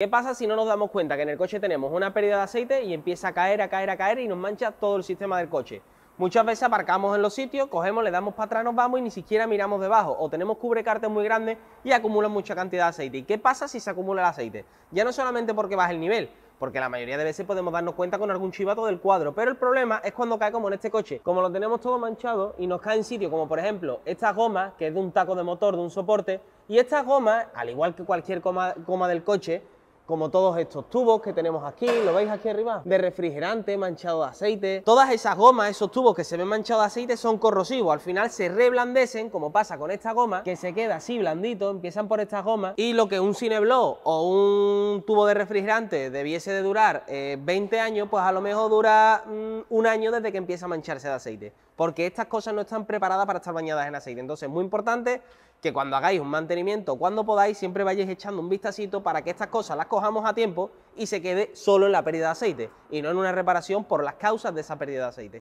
¿Qué pasa si no nos damos cuenta que en el coche tenemos una pérdida de aceite y empieza a caer, a caer, a caer y nos mancha todo el sistema del coche? Muchas veces aparcamos en los sitios, cogemos, le damos para atrás, nos vamos y ni siquiera miramos debajo o tenemos cubrecartes muy grandes y acumulan mucha cantidad de aceite. ¿Y qué pasa si se acumula el aceite? Ya no solamente porque baja el nivel, porque la mayoría de veces podemos darnos cuenta con algún chivato del cuadro, pero el problema es cuando cae como en este coche, como lo tenemos todo manchado y nos cae en sitio como por ejemplo esta goma, que es de un taco de motor, de un soporte, y esta goma, al igual que cualquier goma del coche, como todos estos tubos que tenemos aquí, ¿lo veis aquí arriba? De refrigerante, manchado de aceite. Todas esas gomas, esos tubos que se ven manchados de aceite son corrosivos. Al final se reblandecen, como pasa con esta goma, que se queda así blandito, empiezan por estas gomas. Y lo que un cineblow o un tubo de refrigerante debiese de durar 20 eh, años, pues a lo mejor dura mm, un año desde que empieza a mancharse de aceite. Porque estas cosas no están preparadas para estar bañadas en aceite. Entonces, muy importante que cuando hagáis un mantenimiento, cuando podáis, siempre vayáis echando un vistacito para que estas cosas las cojamos a tiempo y se quede solo en la pérdida de aceite y no en una reparación por las causas de esa pérdida de aceite.